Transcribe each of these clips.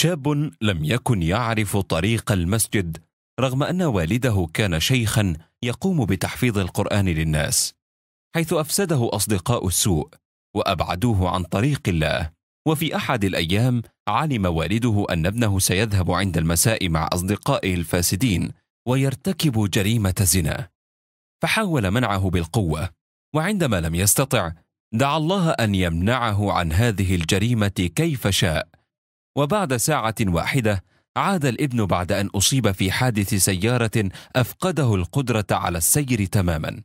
شاب لم يكن يعرف طريق المسجد رغم ان والده كان شيخا يقوم بتحفيظ القران للناس حيث افسده اصدقاء السوء وابعدوه عن طريق الله وفي احد الايام علم والده ان ابنه سيذهب عند المساء مع اصدقائه الفاسدين ويرتكب جريمه زنا فحاول منعه بالقوه وعندما لم يستطع دعا الله ان يمنعه عن هذه الجريمه كيف شاء وبعد ساعة واحدة عاد الابن بعد أن أصيب في حادث سيارة أفقده القدرة على السير تماما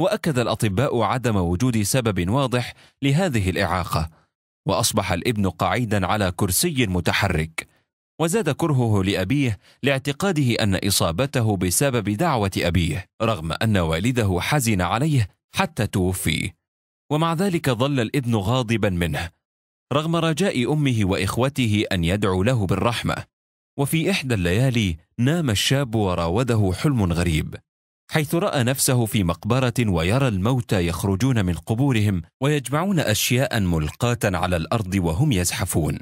وأكد الأطباء عدم وجود سبب واضح لهذه الإعاقة وأصبح الابن قعيدا على كرسي متحرك وزاد كرهه لأبيه لاعتقاده أن إصابته بسبب دعوة أبيه رغم أن والده حزن عليه حتى توفي ومع ذلك ظل الابن غاضبا منه رغم رجاء امه واخوته ان يدعوا له بالرحمه وفي احدى الليالي نام الشاب وراوده حلم غريب حيث راى نفسه في مقبره ويرى الموتى يخرجون من قبورهم ويجمعون اشياء ملقاه على الارض وهم يزحفون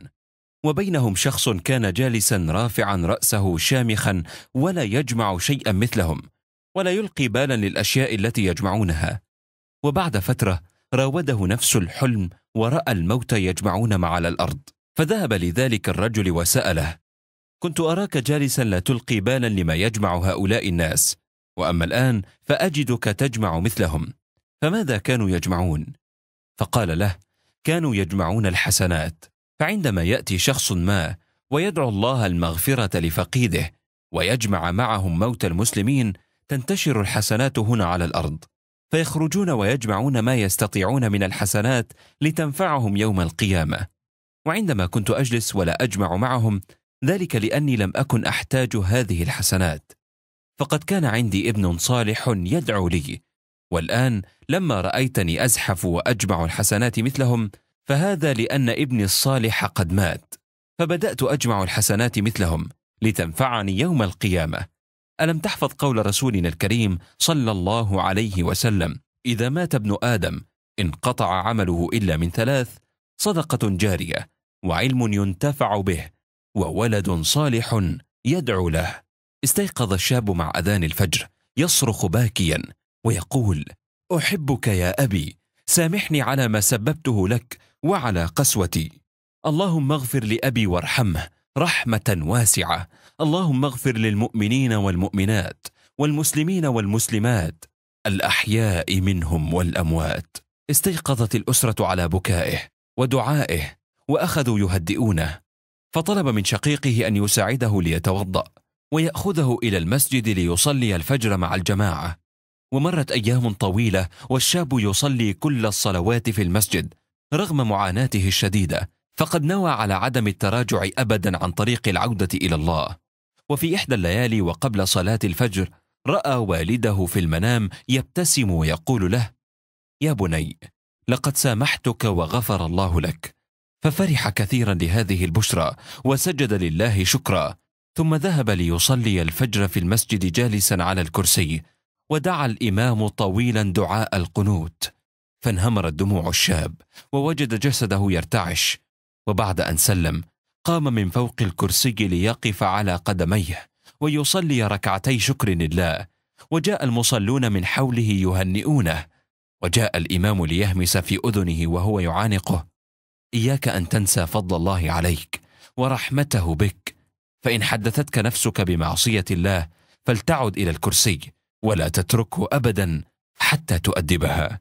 وبينهم شخص كان جالسا رافعا راسه شامخا ولا يجمع شيئا مثلهم ولا يلقي بالا للاشياء التي يجمعونها وبعد فتره راوده نفس الحلم وراى الموت يجمعونهم على الارض فذهب لذلك الرجل وساله كنت اراك جالسا لا تلقي بالا لما يجمع هؤلاء الناس واما الان فاجدك تجمع مثلهم فماذا كانوا يجمعون فقال له كانوا يجمعون الحسنات فعندما ياتي شخص ما ويدعو الله المغفره لفقيده ويجمع معهم موت المسلمين تنتشر الحسنات هنا على الارض فيخرجون ويجمعون ما يستطيعون من الحسنات لتنفعهم يوم القيامه وعندما كنت اجلس ولا اجمع معهم ذلك لاني لم اكن احتاج هذه الحسنات فقد كان عندي ابن صالح يدعو لي والان لما رايتني ازحف واجمع الحسنات مثلهم فهذا لان ابني الصالح قد مات فبدات اجمع الحسنات مثلهم لتنفعني يوم القيامه الم تحفظ قول رسولنا الكريم صلى الله عليه وسلم اذا مات ابن ادم انقطع عمله الا من ثلاث صدقه جاريه وعلم ينتفع به وولد صالح يدعو له استيقظ الشاب مع اذان الفجر يصرخ باكيا ويقول احبك يا ابي سامحني على ما سببته لك وعلى قسوتي اللهم اغفر لابي وارحمه رحمه واسعه اللهم اغفر للمؤمنين والمؤمنات والمسلمين والمسلمات الأحياء منهم والأموات استيقظت الأسرة على بكائه ودعائه وأخذوا يهدئونه فطلب من شقيقه أن يساعده ليتوضأ ويأخذه إلى المسجد ليصلي الفجر مع الجماعة ومرت أيام طويلة والشاب يصلي كل الصلوات في المسجد رغم معاناته الشديدة فقد نوى على عدم التراجع أبدا عن طريق العودة إلى الله وفي إحدى الليالي وقبل صلاة الفجر رأى والده في المنام يبتسم ويقول له: يا بني، لقد سامحتك وغفر الله لك. ففرح كثيرا لهذه البشرى وسجد لله شكرا، ثم ذهب ليصلي الفجر في المسجد جالسا على الكرسي، ودعا الإمام طويلا دعاء القنوت. فانهمرت دموع الشاب، ووجد جسده يرتعش، وبعد أن سلم قام من فوق الكرسي ليقف على قدميه ويصلي ركعتي شكر لله وجاء المصلون من حوله يهنئونه وجاء الامام ليهمس في اذنه وهو يعانقه اياك ان تنسى فضل الله عليك ورحمته بك فان حدثتك نفسك بمعصيه الله فلتعد الى الكرسي ولا تتركه ابدا حتى تؤدبها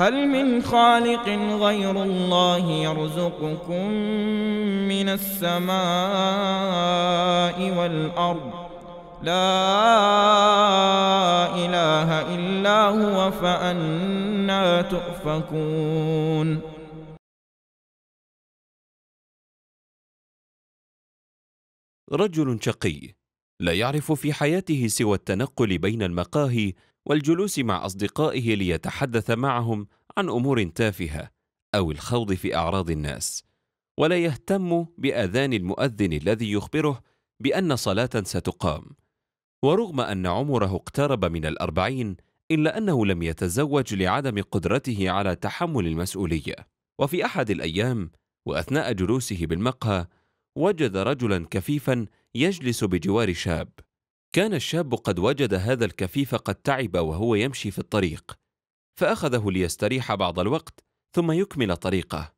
هل من خالق غير الله يرزقكم من السماء والأرض لا إله إلا هو فأنا تؤفكون رجل شقي لا يعرف في حياته سوى التنقل بين المقاهي والجلوس مع أصدقائه ليتحدث معهم عن أمور تافهة أو الخوض في أعراض الناس ولا يهتم بأذان المؤذن الذي يخبره بأن صلاة ستقام ورغم أن عمره اقترب من الأربعين إلا أنه لم يتزوج لعدم قدرته على تحمل المسؤولية وفي أحد الأيام وأثناء جلوسه بالمقهى وجد رجلا كفيفا يجلس بجوار شاب كان الشاب قد وجد هذا الكفيف قد تعب وهو يمشي في الطريق فاخذه ليستريح بعض الوقت ثم يكمل طريقه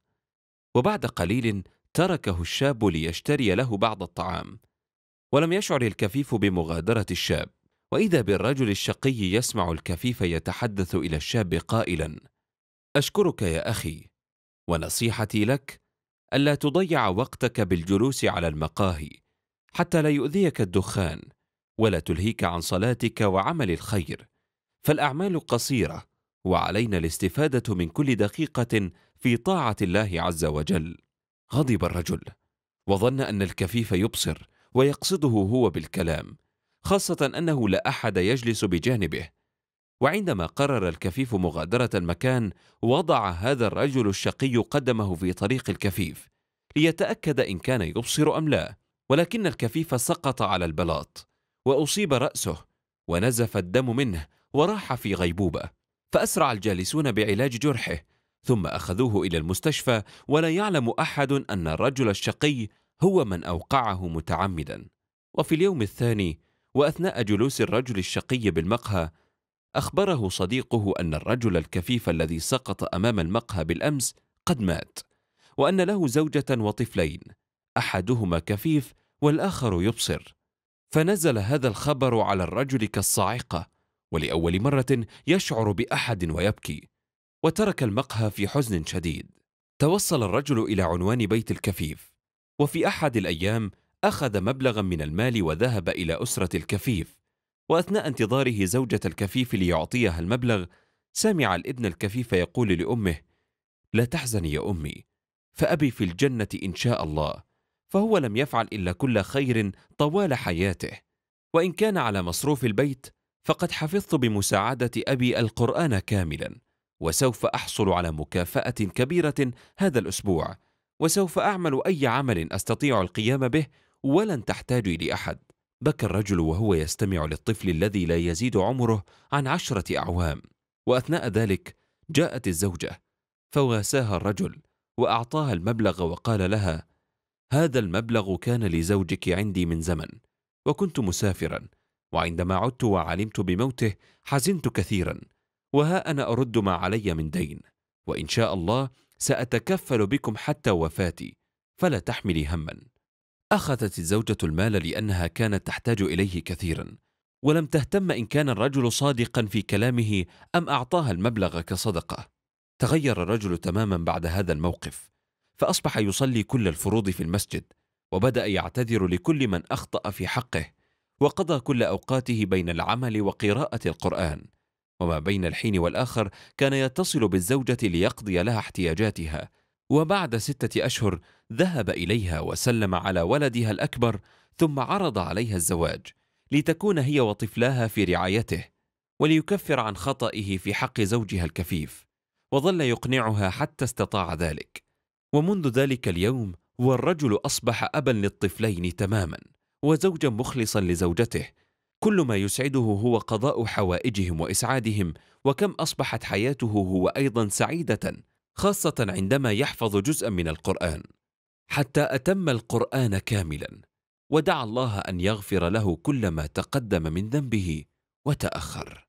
وبعد قليل تركه الشاب ليشتري له بعض الطعام ولم يشعر الكفيف بمغادره الشاب واذا بالرجل الشقي يسمع الكفيف يتحدث الى الشاب قائلا اشكرك يا اخي ونصيحتي لك الا تضيع وقتك بالجلوس على المقاهي حتى لا يؤذيك الدخان ولا تلهيك عن صلاتك وعمل الخير فالاعمال قصيره وعلينا الاستفاده من كل دقيقه في طاعه الله عز وجل غضب الرجل وظن ان الكفيف يبصر ويقصده هو بالكلام خاصه انه لا احد يجلس بجانبه وعندما قرر الكفيف مغادره المكان وضع هذا الرجل الشقي قدمه في طريق الكفيف ليتاكد ان كان يبصر ام لا ولكن الكفيف سقط على البلاط وأصيب رأسه ونزف الدم منه وراح في غيبوبة فأسرع الجالسون بعلاج جرحه ثم أخذوه إلى المستشفى ولا يعلم أحد أن الرجل الشقي هو من أوقعه متعمدا وفي اليوم الثاني وأثناء جلوس الرجل الشقي بالمقهى أخبره صديقه أن الرجل الكفيف الذي سقط أمام المقهى بالأمس قد مات وأن له زوجة وطفلين أحدهما كفيف والآخر يبصر فنزل هذا الخبر على الرجل كالصاعقه ولاول مره يشعر باحد ويبكي وترك المقهى في حزن شديد توصل الرجل الى عنوان بيت الكفيف وفي احد الايام اخذ مبلغا من المال وذهب الى اسره الكفيف واثناء انتظاره زوجه الكفيف ليعطيها المبلغ سمع الابن الكفيف يقول لامه لا تحزني يا امي فابي في الجنه ان شاء الله فهو لم يفعل الا كل خير طوال حياته وان كان على مصروف البيت فقد حفظت بمساعده ابي القران كاملا وسوف احصل على مكافاه كبيره هذا الاسبوع وسوف اعمل اي عمل استطيع القيام به ولن تحتاجي لاحد بكى الرجل وهو يستمع للطفل الذي لا يزيد عمره عن عشره اعوام واثناء ذلك جاءت الزوجه فواساها الرجل واعطاها المبلغ وقال لها هذا المبلغ كان لزوجك عندي من زمن وكنت مسافرا وعندما عدت وعلمت بموته حزنت كثيرا وها انا ارد ما علي من دين وان شاء الله ساتكفل بكم حتى وفاتي فلا تحملي هما اخذت الزوجه المال لانها كانت تحتاج اليه كثيرا ولم تهتم ان كان الرجل صادقا في كلامه ام اعطاها المبلغ كصدقه تغير الرجل تماما بعد هذا الموقف فأصبح يصلي كل الفروض في المسجد وبدأ يعتذر لكل من أخطأ في حقه وقضى كل أوقاته بين العمل وقراءة القرآن وما بين الحين والآخر كان يتصل بالزوجة ليقضي لها احتياجاتها وبعد ستة أشهر ذهب إليها وسلم على ولدها الأكبر ثم عرض عليها الزواج لتكون هي وطفلاها في رعايته وليكفر عن خطئه في حق زوجها الكفيف وظل يقنعها حتى استطاع ذلك ومنذ ذلك اليوم والرجل أصبح أبا للطفلين تماما وزوجا مخلصا لزوجته كل ما يسعده هو قضاء حوائجهم وإسعادهم وكم أصبحت حياته هو أيضا سعيدة خاصة عندما يحفظ جزءا من القرآن حتى أتم القرآن كاملا ودعا الله أن يغفر له كل ما تقدم من ذنبه وتأخر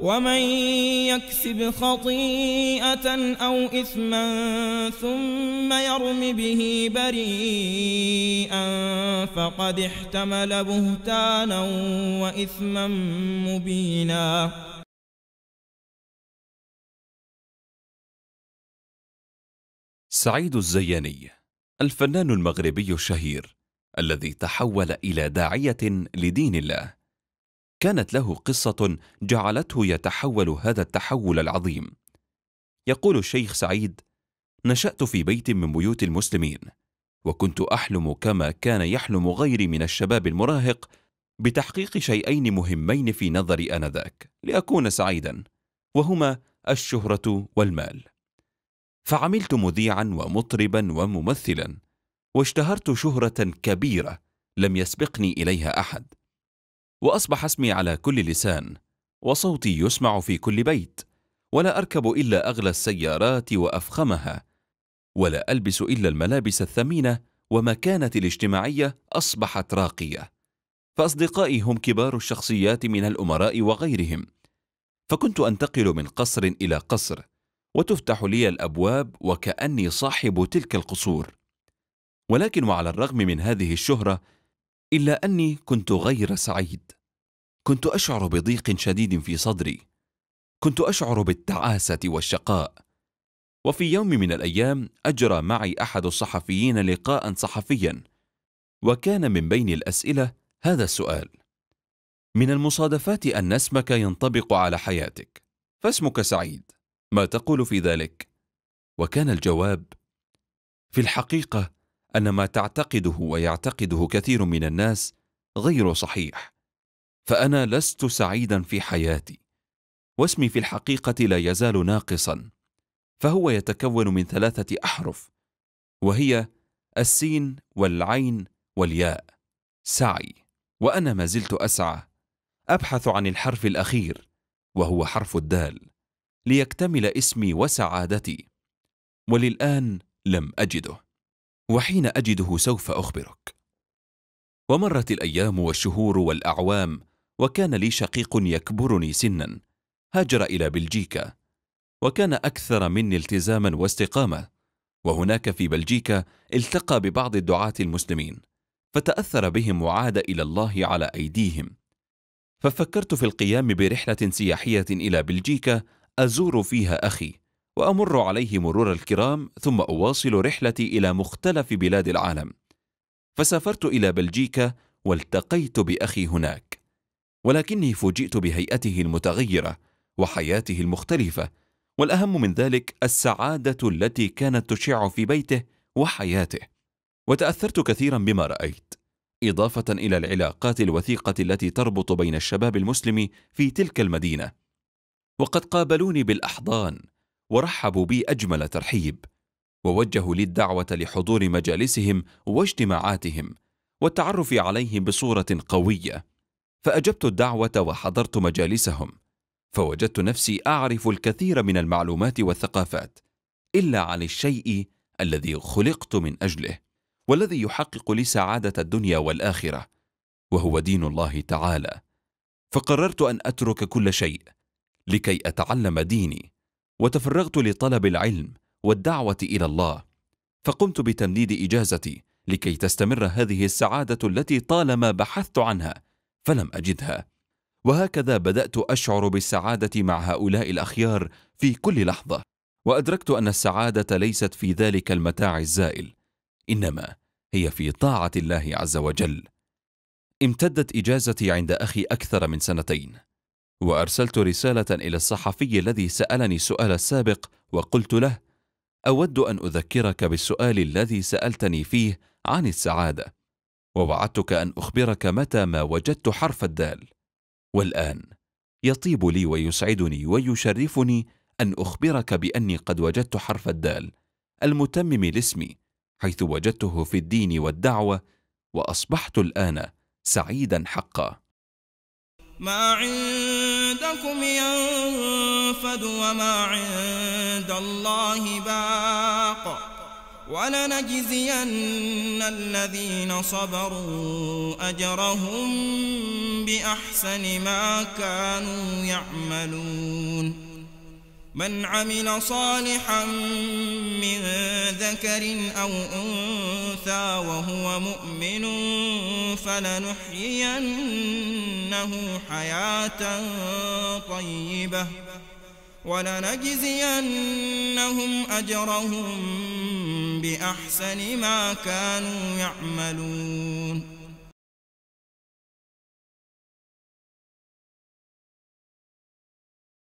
ومن يكسب خطيئة أو إثما ثم يرم به بريئا فقد احتمل بهتانا وإثما مبينا سعيد الزياني الفنان المغربي الشهير الذي تحول إلى داعية لدين الله كانت له قصة جعلته يتحول هذا التحول العظيم. يقول الشيخ سعيد: نشأت في بيت من بيوت المسلمين، وكنت أحلم كما كان يحلم غيري من الشباب المراهق بتحقيق شيئين مهمين في نظري آنذاك لأكون سعيدا، وهما الشهرة والمال. فعملت مذيعا ومطربا وممثلا، واشتهرت شهرة كبيرة لم يسبقني إليها أحد. واصبح اسمي على كل لسان وصوتي يسمع في كل بيت ولا اركب الا اغلى السيارات وافخمها ولا البس الا الملابس الثمينه ومكانتي الاجتماعيه اصبحت راقيه فاصدقائي هم كبار الشخصيات من الامراء وغيرهم فكنت انتقل من قصر الى قصر وتفتح لي الابواب وكاني صاحب تلك القصور ولكن وعلى الرغم من هذه الشهره الا اني كنت غير سعيد كنت اشعر بضيق شديد في صدري كنت اشعر بالتعاسه والشقاء وفي يوم من الايام اجرى معي احد الصحفيين لقاء صحفيا وكان من بين الاسئله هذا السؤال من المصادفات ان اسمك ينطبق على حياتك فاسمك سعيد ما تقول في ذلك وكان الجواب في الحقيقه ان ما تعتقده ويعتقده كثير من الناس غير صحيح فانا لست سعيدا في حياتي واسمي في الحقيقه لا يزال ناقصا فهو يتكون من ثلاثه احرف وهي السين والعين والياء سعي وانا ما زلت اسعى ابحث عن الحرف الاخير وهو حرف الدال ليكتمل اسمي وسعادتي وللان لم اجده وحين اجده سوف اخبرك ومرت الايام والشهور والاعوام وكان لي شقيق يكبرني سنا هاجر الى بلجيكا وكان اكثر مني التزاما واستقامه وهناك في بلجيكا التقى ببعض الدعاه المسلمين فتاثر بهم وعاد الى الله على ايديهم ففكرت في القيام برحله سياحيه الى بلجيكا ازور فيها اخي وأمر عليه مرور الكرام ثم أواصل رحلتي إلى مختلف بلاد العالم فسافرت إلى بلجيكا والتقيت بأخي هناك ولكني فوجئت بهيئته المتغيرة وحياته المختلفة والأهم من ذلك السعادة التي كانت تشع في بيته وحياته وتأثرت كثيرا بما رأيت إضافة إلى العلاقات الوثيقة التي تربط بين الشباب المسلم في تلك المدينة وقد قابلوني بالأحضان ورحبوا بي أجمل ترحيب ووجهوا لي الدعوة لحضور مجالسهم واجتماعاتهم والتعرف عليهم بصورة قوية فأجبت الدعوة وحضرت مجالسهم فوجدت نفسي أعرف الكثير من المعلومات والثقافات إلا عن الشيء الذي خلقت من أجله والذي يحقق لي سعادة الدنيا والآخرة وهو دين الله تعالى فقررت أن أترك كل شيء لكي أتعلم ديني وتفرغت لطلب العلم والدعوه الى الله فقمت بتمديد اجازتي لكي تستمر هذه السعاده التي طالما بحثت عنها فلم اجدها وهكذا بدات اشعر بالسعاده مع هؤلاء الاخيار في كل لحظه وادركت ان السعاده ليست في ذلك المتاع الزائل انما هي في طاعه الله عز وجل امتدت اجازتي عند اخي اكثر من سنتين وارسلت رساله الى الصحفي الذي سالني السؤال السابق وقلت له اود ان اذكرك بالسؤال الذي سالتني فيه عن السعاده ووعدتك ان اخبرك متى ما وجدت حرف الدال والان يطيب لي ويسعدني ويشرفني ان اخبرك باني قد وجدت حرف الدال المتمم لاسمي حيث وجدته في الدين والدعوه واصبحت الان سعيدا حقا ما عندكم ينفد وما عند الله باق ولنجزين الذين صبروا أجرهم بأحسن ما كانوا يعملون من عمل صالحا من ذكر أو أنثى وهو مؤمن فلنحيين إنه حياة طيبة ولنجزينهم أجرهم بأحسن ما كانوا يعملون